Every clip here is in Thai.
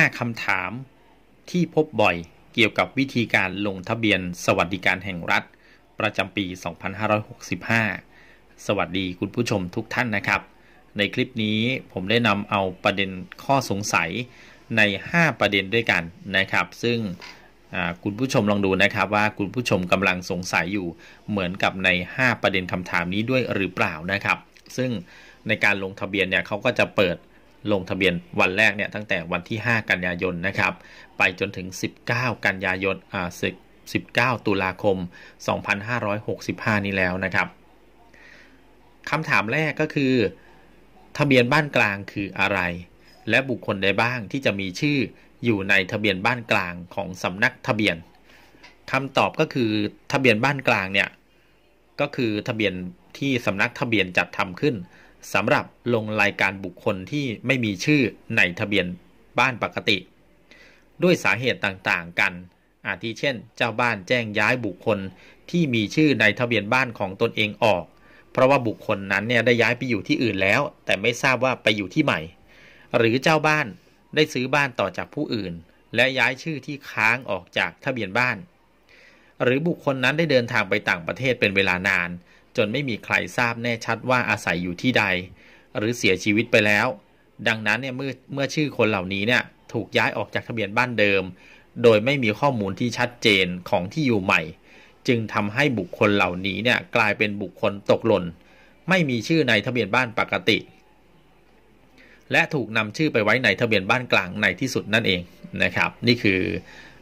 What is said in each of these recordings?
5 คำถามที่พบบ่อยเกี่ยวกับวิธีการลงทะเบียน สวัสดิการแห่งรัฐประจำปี 2565 สวัสดีคุณผู้ชมทุกท่านนะครับ ในคลิปนี้ผมได้นำเอาประเด็นข้อสงสัยใน 5 ประเด็นด้วยกันนะครับ ซึ่งคุณผู้ชมลองดูนะครับว่าคุณผู้ชมกำลังสงสัยอยู่เหมือนกับใน 5 ประเด็นคำถามนี้ด้วยหรือเปล่านะครับ ซึ่งในการลงทะเบียนเนี่ยเขาก็จะเปิดลงทะเบียนวันแรกเนี่ยตั้งแต่วันที่ 5 กันยายนนะครับ ไปจนถึง 19 กันยายน อ่าศึก19 ตุลาคม2565นี้แล้วนะครับคำถามแรกก็คือ ทะเบียนบ้านกลางคืออะไร และบุคคลใดบ้างที่จะมีชื่ออยู่ในทะเบียนบ้านกลางของสำนักทะเบียนคำตอบก็คือ ทะเบียนบ้านกลางเนี่ยก็คือทะเบียนที่สำนักทะเบียนจัดทำขึ้นสำหรับลงรายการบุคคลที่ไม่มีชื่อในทะเบียนบ้านปกติ ด้วยสาเหตุต่างๆกัน อาทิเช่น เจ้าบ้านแจ้งย้ายบุคคลที่มีชื่อในทะเบียนบ้านของตนเองออก เพราะว่าบุคคลนั้นเนี่ยได้ย้ายไปอยู่ที่อื่นแล้ว แต่ไม่ทราบว่าไปอยู่ที่ใหม่ หรือเจ้าบ้านได้ซื้อบ้านต่อจากผู้อื่น และย้ายชื่อที่ค้างออกจากทะเบียนบ้าน หรือบุคคลนั้นได้เดินทางไปต่างประเทศเป็นเวลานานจนไม่มีใครทราบแน่ชัดว่าอาศัยอยู่ที่ใด หรือเสียชีวิตไปแล้ว ดังนั้นเนี่ยเมื่อเมื่อชื่อคนเหล่านี้เนี่ยถูกย้ายออกจากทะเบียนบ้านเดิม โดยไม่มีข้อมูลที่ชัดเจนของที่อยู่ใหม่ จึงทำให้บุคคลเหล่านี้เนี่ยกลายเป็นบุคคลตกหล่น ไม่มีชื่อในทะเบียนบ้านปกติ และถูกนำชื่อไปไว้ในทะเบียนบ้านกลางในที่สุดนั่นเองนะครับ นี่คือ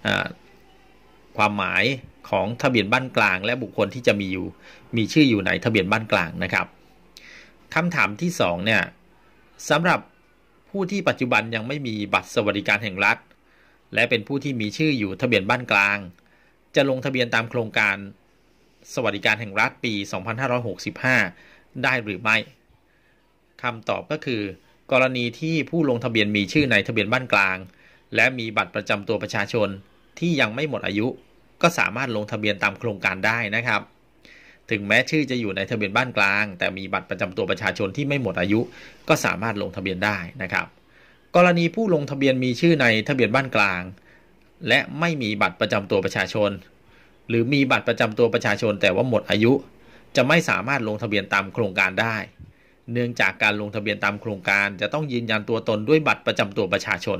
อความหมายของทะเบียนบ้านกลาง และบุคคลที่จะมีอยู่ มีชื่ออยู่ในทะเบียนบ้านกลางนะครับคำถามที่2เนี่ยสำหรับผู้ที่ปัจจุบันยังไม่มีบัตรสวัสดิการแห่งรัฐ และเป็นผู้ที่มีชื่ออยู่ทะเบียนบ้านกลาง จะลงทะเบียนตามโครงการ สวัสดิการแห่งรัฐปี 2565 ได้หรือไม่คำตอบก็คือ กรณีที่ผู้ลงทะเบียนมีชื่อในทะเบียนบ้านกลาง และมีบัตรประจำตัวประชาชนที่ยังไม่หมดอายุก็สามารถลงทะเบียนตามโครงการได้นะครับ ถึงแม้ชื่อจะอยู่ในทะเบียนบ้านกลาง แต่มีบัตรประจำตัวประชาชนที่ไม่หมดอายุก็สามารถลงทะเบียนได้นะครับ กรณีผู้ลงทะเบียนมีชื่อในทะเบียนบ้านกลาง และไม่มีบัตรประจำตัวประชาชน หรือมีบัตรประจำตัวประชาชนแต่ว่าหมดอายุจะไม่สามารถลงทะเบียนตามโครงการได้ เนื่องจากการลงทะเบียนตามโครงการ จะต้องยืนยันตัวตนด้วยบัตรประจำตัวประชาชน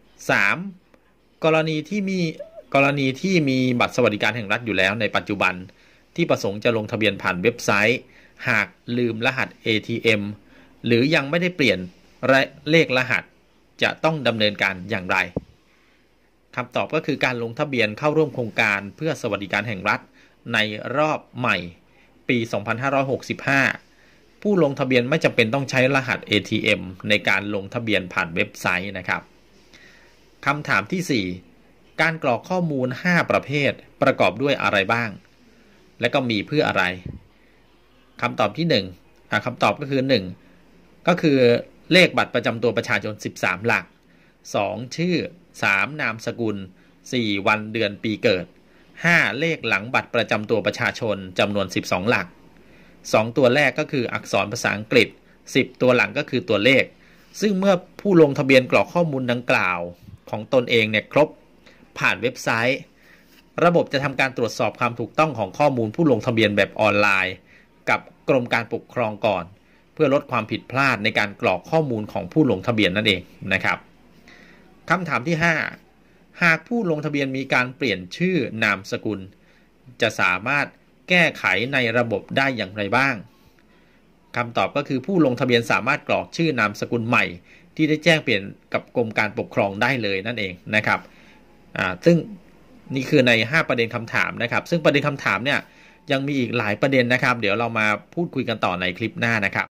3. กรณีที่มีกรณีที่มีบัตรสวัสดิการแห่งรัฐอยู่แล้วในปัจจุบันที่ประสงค์จะลงทะเบียนผ่านเว็บไซต์ หากลืมรหัส ATM หรือยังไม่ได้เปลี่ยนเลขรหัส จะต้องดำเนินการอย่างไรคำตอบก็คือการลงทะเบียนเข้าร่วมโครงการเพื่อสวัสดิการแห่งรัฐ ในรอบใหม่ปี 2565 ผู้ลงทะเบียนไม่จำเป็นต้องใช้รหัส ATM ในการลงทะเบียนผ่านเว็บไซต์นะครับคำถามที่4การกรอกข้อมูล 5 ประเภทประกอบด้วยอะไรบ้าง และก็มีเพื่ออะไรคำตอบที่1ึ่งคำตอบก็คือ 1 ก็คือเลขบัตรประจำตัวประชาชน 13 หลัก 2 ชื่อ 3 นามสกุล 4 วันเดือนปีเกิด 5 เลขหลังบัตรประจำตัวประชาชนจำนวน 12 หลัก 2 ตัวแรกก็คืออักษรภาษาอังกฤษ 10 ตัวหลังก็คือตัวเลข ซึ่งเมื่อผู้ลงทะเบียนกรอกข้อมูลดังกล่าว ของตนเองเนี่ยครบผ่านเว็บไซต์ ระบบจะทำการตรวจสอบความถูกต้องของข้อมูลผู้ลงทะเบียนแบบออนไลน์ กับกรมการปกครองก่อน เพื่อลดความผิดพลาดในการกรอกข้อมูลของผู้ลงทะเบียนนั่นเองนะครับคำถามที่ 5 หากผู้ลงทะเบียนมีการเปลี่ยนชื่อนามสกุล จะสามารถแก้ไขในระบบได้อย่างไรบ้างคำตอบก็คือผู้ลงทะเบียนสามารถกรอกชื่อนามสกุลใหม่ ที่ได้แจ้งเปลี่ยนกับกรมการปกครองได้เลยนั่นเองนะครับอ่า ซึ่งนี่คือใน 5 ประเด็นคำถามนะครับ ซึ่งประเด็นคำถามเนี่ย ยังมีอีกหลายประเด็นนะครับ เดี๋ยวเรามาพูดคุยกันต่อในคลิปหน้านะครับ